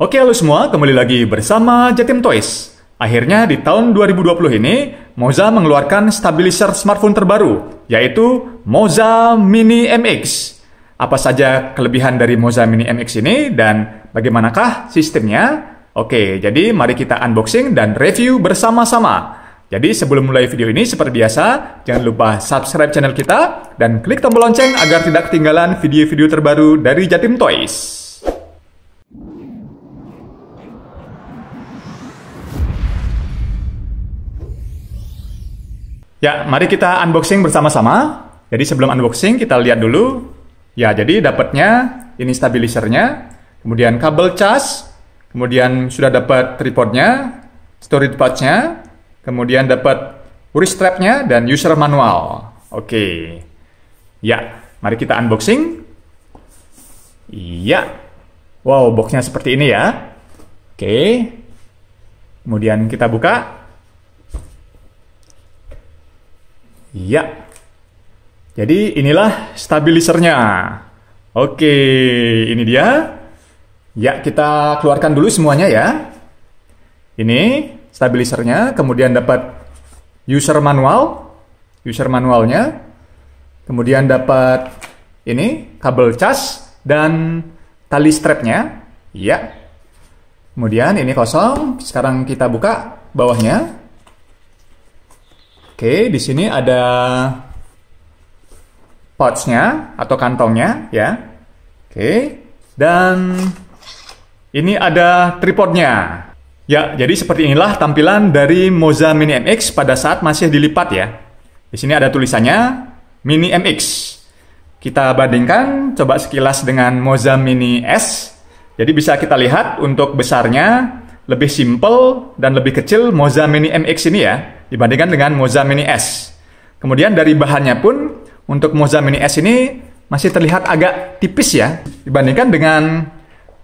Oke halo semua, kembali lagi bersama Jatim Toys. Akhirnya di tahun 2020 ini, Moza mengeluarkan stabilizer smartphone terbaru, yaitu Moza Mini MX. Apa saja kelebihan dari Moza Mini MX ini dan bagaimanakah sistemnya? Oke, jadi mari kita unboxing dan review bersama-sama. Jadi sebelum mulai video ini, seperti biasa, jangan lupa subscribe channel kita dan klik tombol lonceng agar tidak ketinggalan video-video terbaru dari Jatim Toys. Ya, mari kita unboxing bersama-sama. Jadi sebelum unboxing kita lihat dulu. Ya, jadi dapatnya ini stabilisernya, kemudian kabel cas, kemudian sudah dapat tripodnya, storage pouchnya, kemudian dapat wrist strapnya dan user manual. Oke. Ya, mari kita unboxing. Iya. Wow, boxnya seperti ini ya. Oke. Kemudian kita buka. Ya. Jadi inilah stabilisernya. Oke, ini dia. Ya, kita keluarkan dulu semuanya ya. Ini stabilisernya, kemudian dapat user manual, user manualnya. Kemudian dapat ini kabel cas dan tali strapnya. Ya. Kemudian ini kosong, sekarang kita buka bawahnya. Oke, di sini ada pouchnya atau kantongnya ya. Oke, dan ini ada tripodnya. Ya, jadi seperti inilah tampilan dari Moza Mini MX pada saat masih dilipat ya. Di sini ada tulisannya Mini MX. Kita bandingkan coba sekilas dengan Moza Mini S. Jadi bisa kita lihat untuk besarnya lebih simple dan lebih kecil Moza Mini MX ini ya dibandingkan dengan Moza Mini S. Kemudian dari bahannya pun untuk Moza Mini S ini masih terlihat agak tipis ya dibandingkan dengan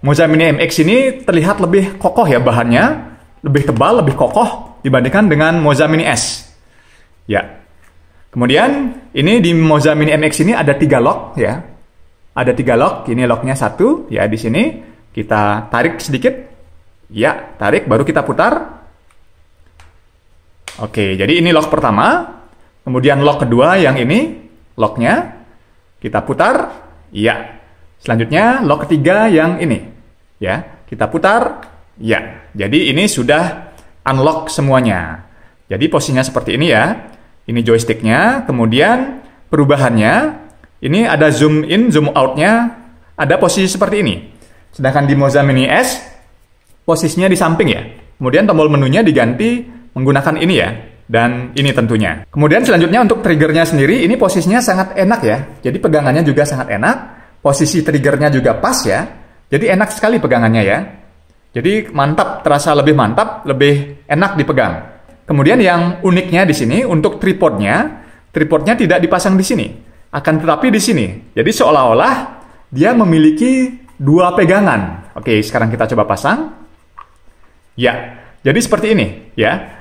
Moza Mini MX ini terlihat lebih kokoh ya bahannya, lebih tebal, lebih kokoh dibandingkan dengan Moza Mini S. Ya. Kemudian ini di Moza Mini MX ini ada tiga lock ya. Ada tiga lock, ini locknya satu ya di sini kita tarik sedikit. Ya, tarik baru kita putar. Oke, jadi ini lock pertama. Kemudian lock kedua yang ini locknya. Kita putar. Ya. Selanjutnya lock ketiga yang ini. Ya, kita putar. Ya. Jadi ini sudah unlock semuanya. Jadi posisinya seperti ini ya. Ini joysticknya, kemudian perubahannya. Ini ada zoom in, zoom outnya, ada posisi seperti ini. Sedangkan di Moza Mini S, posisinya di samping ya. Kemudian tombol menunya diganti menggunakan ini ya dan ini tentunya. Kemudian selanjutnya untuk triggernya sendiri ini posisinya sangat enak ya. Jadi pegangannya juga sangat enak, posisi triggernya juga pas ya. Jadi enak sekali pegangannya ya. Jadi mantap, terasa lebih mantap, lebih enak dipegang. Kemudian yang uniknya di sini untuk tripodnya, tripodnya tidak dipasang di sini, akan tetapi di sini. Jadi seolah-olah dia memiliki dua pegangan. Oke, sekarang kita coba pasang. Ya, jadi seperti ini ya.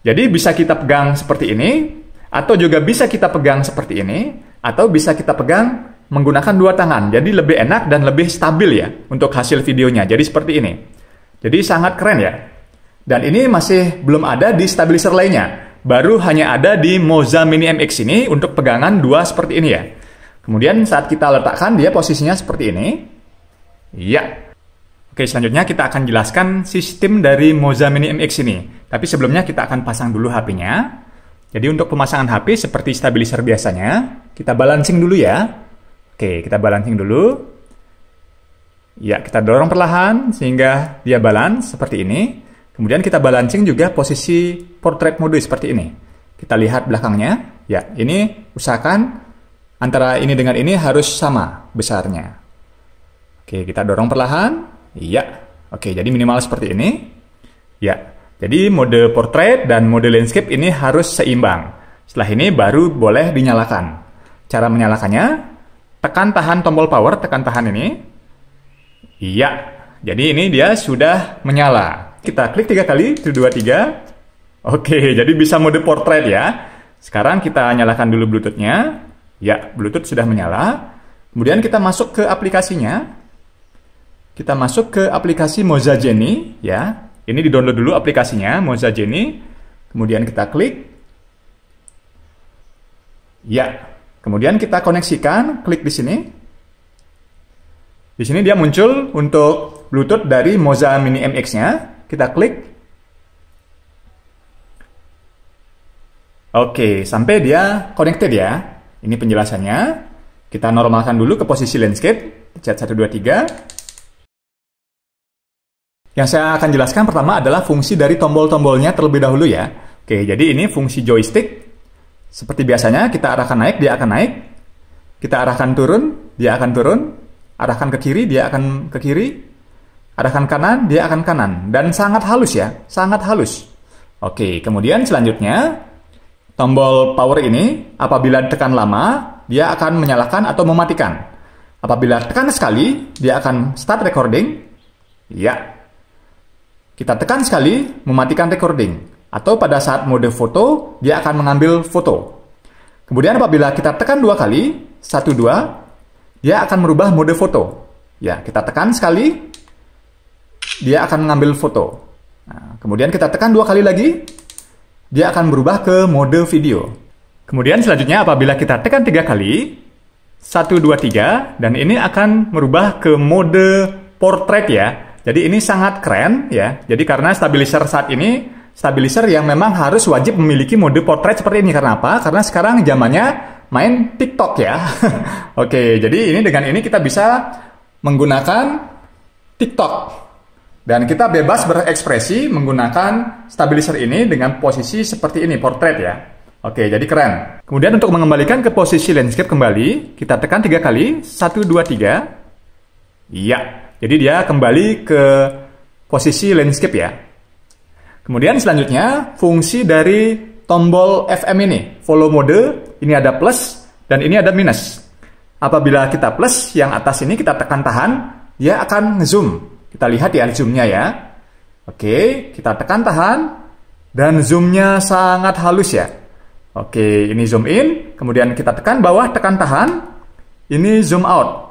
Jadi bisa kita pegang seperti ini, atau juga bisa kita pegang seperti ini, atau bisa kita pegang menggunakan dua tangan. Jadi lebih enak dan lebih stabil ya untuk hasil videonya. Jadi seperti ini. Jadi sangat keren ya. Dan ini masih belum ada di stabilizer lainnya. Baru hanya ada di Moza Mini MX ini untuk pegangan dua seperti ini ya. Kemudian saat kita letakkan dia posisinya seperti ini. Ya, Oke, selanjutnya kita akan jelaskan sistem dari Moza Mini MX ini. Tapi sebelumnya kita akan pasang dulu HP-nya. Jadi untuk pemasangan HP seperti stabilizer biasanya, kita balancing dulu ya. Oke, kita balancing dulu. Ya, kita dorong perlahan sehingga dia balance seperti ini. Kemudian kita balancing juga posisi portrait mode seperti ini. Kita lihat belakangnya. Ya, ini usahakan antara ini dengan ini harus sama besarnya. Oke, kita dorong perlahan. Iya. Oke, jadi minimal seperti ini. Ya. Jadi mode portrait dan mode landscape ini harus seimbang. Setelah ini baru boleh dinyalakan. Cara menyalakannya, tekan tahan tombol power, tekan tahan ini. Iya. Jadi ini dia sudah menyala. Kita klik tiga kali, 1, 2, 3. Oke, jadi bisa mode portrait ya. Sekarang kita nyalakan dulu Bluetoothnya. nya Ya, Bluetooth sudah menyala. Kemudian kita masuk ke aplikasinya. Kita masuk ke aplikasi Moza Jenny ya. Ini di-download dulu aplikasinya Moza Jenny. Kemudian kita klik. Ya. Kemudian kita koneksikan, klik di sini. Di sini dia muncul untuk Bluetooth dari Moza Mini MX-nya. Kita klik. Oke, sampai dia connected ya. Ini penjelasannya. Kita normalkan dulu ke posisi landscape. Pencet 1, 2, 3. Yang saya akan jelaskan pertama adalah fungsi dari tombol-tombolnya terlebih dahulu ya. Oke, jadi ini fungsi joystick. Seperti biasanya, kita arahkan naik, dia akan naik. Kita arahkan turun, dia akan turun. Arahkan ke kiri, dia akan ke kiri. Arahkan kanan, dia akan kanan. Dan sangat halus ya, sangat halus. Oke, kemudian selanjutnya, tombol power ini apabila tekan lama, dia akan menyalakan atau mematikan. Apabila tekan sekali, dia akan start recording. Ya, kita tekan sekali, mematikan recording. Atau pada saat mode foto, dia akan mengambil foto. Kemudian apabila kita tekan dua kali, satu dua, dia akan merubah mode foto. Ya, kita tekan sekali, dia akan mengambil foto. Nah, kemudian kita tekan dua kali lagi, dia akan berubah ke mode video. Kemudian selanjutnya apabila kita tekan tiga kali, satu dua tiga dan ini akan merubah ke mode portrait ya. Jadi ini sangat keren ya. Jadi karena stabilizer saat ini stabilizer yang memang harus wajib memiliki mode portrait seperti ini. Karena apa? Karena sekarang zamannya main TikTok ya. Oke, jadi ini dengan ini kita bisa menggunakan TikTok. Dan kita bebas berekspresi menggunakan stabilizer ini dengan posisi seperti ini, portrait ya. Oke, jadi keren. Kemudian untuk mengembalikan ke posisi landscape kembali, kita tekan tiga kali. Satu, dua, tiga. Iya. Jadi dia kembali ke posisi landscape ya. Kemudian selanjutnya fungsi dari tombol FM ini, follow mode, ini ada plus dan ini ada minus. Apabila kita plus, yang atas ini kita tekan tahan, dia akan zoom. Kita lihat ya zoomnya ya. Oke, kita tekan tahan dan zoomnya sangat halus ya. Oke, ini zoom in, kemudian kita tekan bawah, tekan tahan, ini zoom out.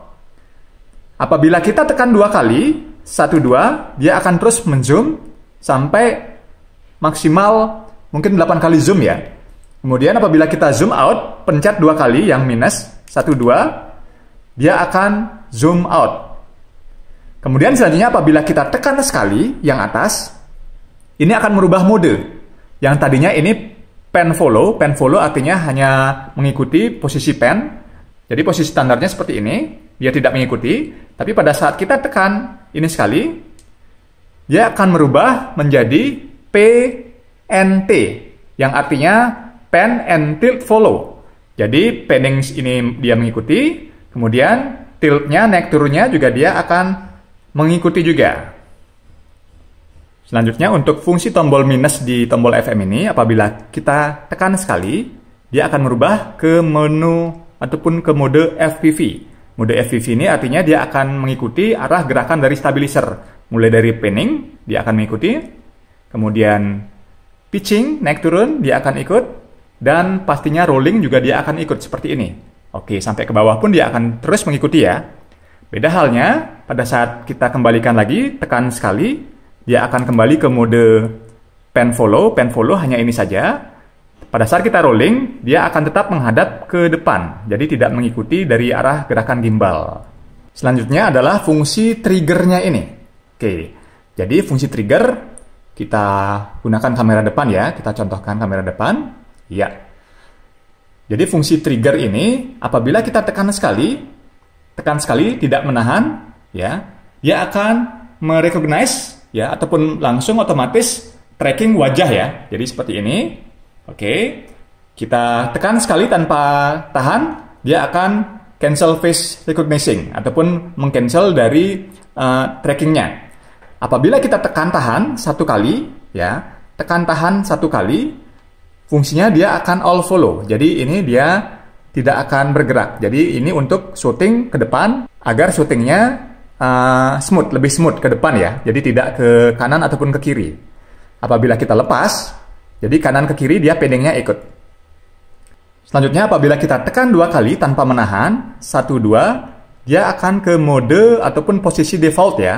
Apabila kita tekan dua kali, satu dua, dia akan terus menzoom sampai maksimal mungkin delapan kali zoom ya. Kemudian apabila kita zoom out, pencet dua kali yang minus, satu dua, dia akan zoom out. Kemudian selanjutnya apabila kita tekan sekali yang atas, ini akan merubah mode. Yang tadinya ini pen follow, pen follow artinya hanya mengikuti posisi pen. Jadi posisi standarnya seperti ini, dia tidak mengikuti, tapi pada saat kita tekan ini sekali, dia akan merubah menjadi PNT, yang artinya pen and tilt follow. Jadi pending ini dia mengikuti, kemudian tiltnya naik turunnya juga dia akan mengikuti juga. Selanjutnya untuk fungsi tombol minus di tombol FM ini apabila kita tekan sekali, dia akan merubah ke menu ataupun ke mode FPV Mode FVV ini artinya dia akan mengikuti arah gerakan dari stabilizer. Mulai dari panning, dia akan mengikuti. Kemudian pitching, naik turun, dia akan ikut. Dan pastinya rolling juga dia akan ikut seperti ini. Oke, sampai ke bawah pun dia akan terus mengikuti ya. Beda halnya, pada saat kita kembalikan lagi, tekan sekali, dia akan kembali ke mode pen follow. Pen follow hanya ini saja. Pada saat kita rolling, dia akan tetap menghadap ke depan, jadi tidak mengikuti dari arah gerakan gimbal. Selanjutnya adalah fungsi triggernya ini. Oke, jadi fungsi trigger kita gunakan kamera depan ya, kita contohkan kamera depan. Ya. Jadi fungsi trigger ini apabila kita tekan sekali, tekan sekali tidak menahan, ya, dia akan merecognize ya ataupun langsung otomatis tracking wajah ya. Jadi seperti ini Oke, kita tekan sekali tanpa tahan, dia akan cancel face recognition ataupun mengcancel dari uh, trackingnya. Apabila kita tekan tahan satu kali, ya tekan tahan satu kali, fungsinya dia akan all follow. Jadi ini dia tidak akan bergerak. Jadi ini untuk syuting ke depan agar shootingnya uh, smooth, lebih smooth ke depan ya. Jadi tidak ke kanan ataupun ke kiri. Apabila kita lepas, jadi kanan ke kiri dia pendingnya ikut. Selanjutnya apabila kita tekan dua kali tanpa menahan, satu dua, dia akan ke mode ataupun posisi default ya.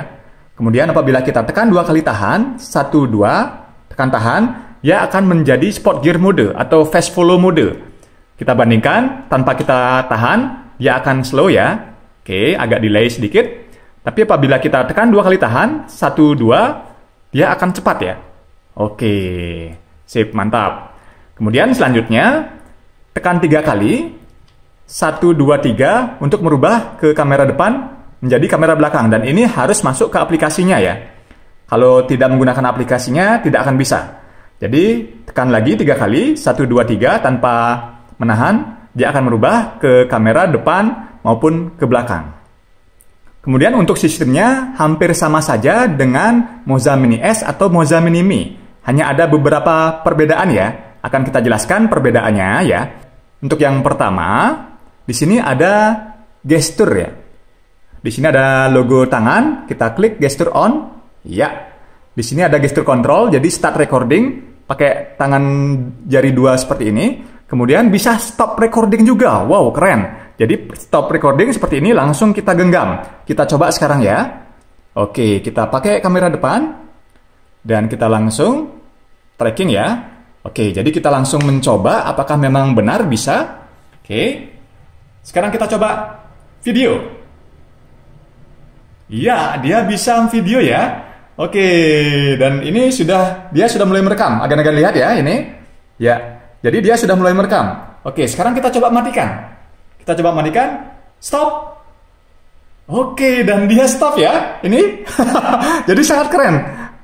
Kemudian apabila kita tekan dua kali tahan, satu dua, tekan tahan, dia akan menjadi sport gear mode atau fast follow mode. Kita bandingkan tanpa kita tahan, dia akan slow ya. Oke, agak delay sedikit. Tapi apabila kita tekan dua kali tahan, satu dua, dia akan cepat ya. Oke. Sip, mantap. Kemudian selanjutnya, tekan tiga kali. Satu, dua, tiga untuk merubah ke kamera depan menjadi kamera belakang. Dan ini harus masuk ke aplikasinya ya. Kalau tidak menggunakan aplikasinya, tidak akan bisa. Jadi, tekan lagi tiga kali. Satu, dua, tiga tanpa menahan. Dia akan merubah ke kamera depan maupun ke belakang. Kemudian untuk sistemnya hampir sama saja dengan Moza Mini S atau Moza Mini Mi. Hanya ada beberapa perbedaan ya. Akan kita jelaskan perbedaannya ya. Untuk yang pertama, di sini ada gestur ya. Di sini ada logo tangan, kita klik gesture on. Ya. Di sini ada gesture control, jadi start recording pakai tangan jari dua seperti ini. Kemudian bisa stop recording juga. Wow, keren. Jadi stop recording seperti ini langsung kita genggam. Kita coba sekarang ya. Oke, kita pakai kamera depan. Dan kita langsung tracking ya. Oke, jadi kita langsung mencoba apakah memang benar bisa. Oke, sekarang kita coba video. Ya, dia bisa video ya. Oke, dan ini sudah dia sudah mulai merekam. Agan-agan lihat ya ini. Ya, jadi dia sudah mulai merekam. Oke, sekarang kita coba matikan. Kita coba matikan. Stop. Oke, dan dia stop ya. Ini jadi sangat keren.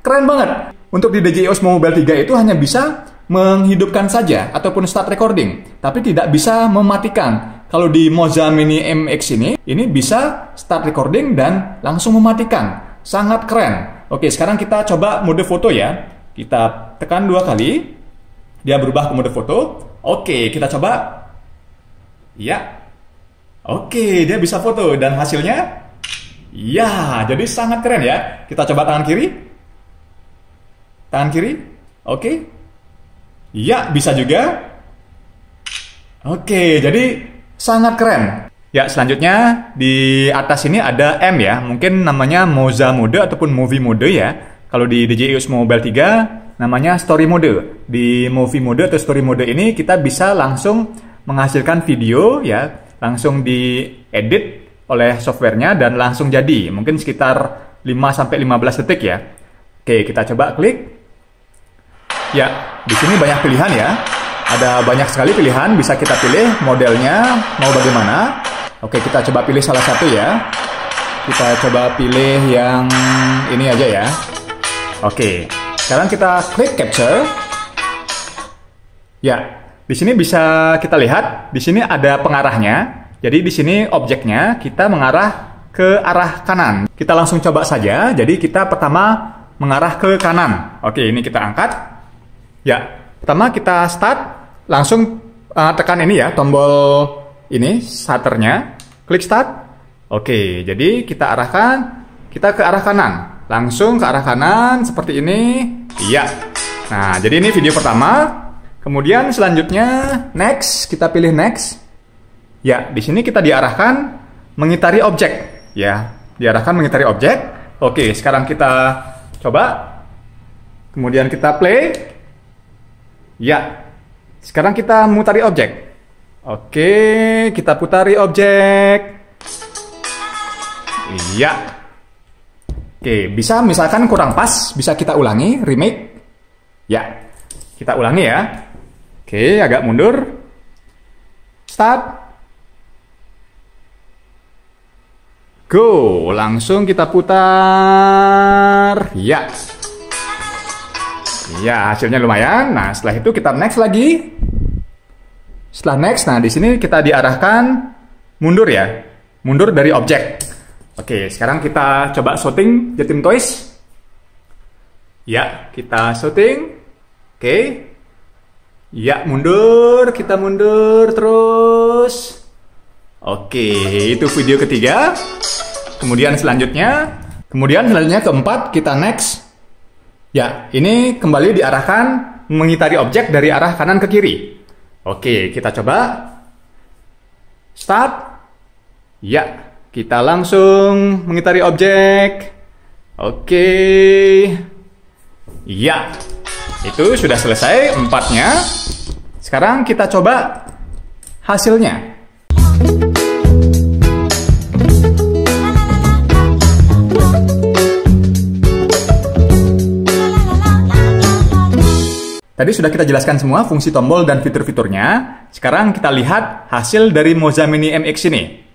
Keren banget. Untuk di DJI Osmo Mobile 3 itu hanya bisa menghidupkan saja ataupun start recording, tapi tidak bisa mematikan. Kalau di Moza Mini MX ini, ini bisa start recording dan langsung mematikan. Sangat keren. Oke, sekarang kita coba mode foto ya. Kita tekan dua kali. Dia berubah ke mode foto. Oke, kita coba. Ya. Oke, dia bisa foto dan hasilnya Ya, jadi sangat keren ya. Kita coba tangan kiri. Tangan kiri? Oke. Okay. Ya, bisa juga. Oke, okay, jadi sangat keren. Ya, selanjutnya di atas ini ada M ya. Mungkin namanya Moza mode ataupun movie mode ya. Kalau di DJI Mobile 3 namanya story mode. Di movie mode atau story mode ini kita bisa langsung menghasilkan video ya, langsung diedit oleh softwarenya dan langsung jadi. Mungkin sekitar 5 15 detik ya. Oke, kita coba klik. Ya, di sini banyak pilihan ya. Ada banyak sekali pilihan, bisa kita pilih modelnya mau bagaimana. Oke, kita coba pilih salah satu ya. Kita coba pilih yang ini aja ya. Oke, sekarang kita klik capture. Ya, di sini bisa kita lihat, di sini ada pengarahnya. Jadi di sini objeknya kita mengarah ke arah kanan. Kita langsung coba saja. Jadi kita pertama mengarah ke kanan. Oke, ini kita angkat. Ya, pertama kita start, langsung uh, tekan ini ya, tombol ini, shutternya, klik start. Oke, jadi kita arahkan, kita ke arah kanan. Langsung ke arah kanan, seperti ini. Iya. Nah, jadi ini video pertama. Kemudian selanjutnya, next, kita pilih next. Ya, di sini kita diarahkan mengitari objek. Ya, diarahkan mengitari objek. Oke, sekarang kita coba. Kemudian kita play. Ya, sekarang kita mutari objek. Oke, kita putari objek. Iya. Oke, bisa misalkan kurang pas, bisa kita ulangi, remake. Ya, kita ulangi ya. Oke, agak mundur. Start. Go, langsung kita putar. Ya. Iya, hasilnya lumayan. Nah, setelah itu kita next lagi. Setelah next, nah di sini kita diarahkan mundur ya. Mundur dari objek. Oke, sekarang kita coba shooting Jatim Toys. Ya, kita shooting. Oke. Ya, mundur, kita mundur terus. Oke, itu video ketiga. Kemudian selanjutnya, kemudian selanjutnya keempat kita next Ya, ini kembali diarahkan mengitari objek dari arah kanan ke kiri. Oke, kita coba. Start. Ya, kita langsung mengitari objek. Oke. Ya, itu sudah selesai empatnya. Sekarang kita coba hasilnya. Tadi sudah kita jelaskan semua fungsi tombol dan fitur-fiturnya. Sekarang kita lihat hasil dari Moza Mini MX ini.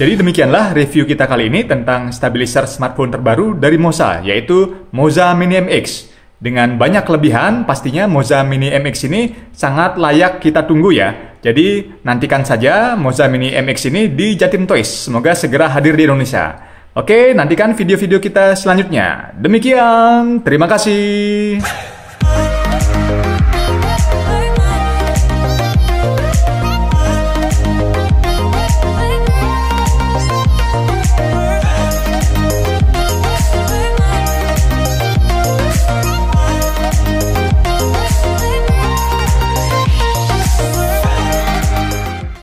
Jadi demikianlah review kita kali ini tentang stabilizer smartphone terbaru dari Moza, yaitu Moza Mini MX. Dengan banyak kelebihan, pastinya Moza Mini MX ini sangat layak kita tunggu ya. Jadi nantikan saja Moza Mini MX ini di Jatim Toys. Semoga segera hadir di Indonesia. Oke, nantikan video-video kita selanjutnya. Demikian, terima kasih.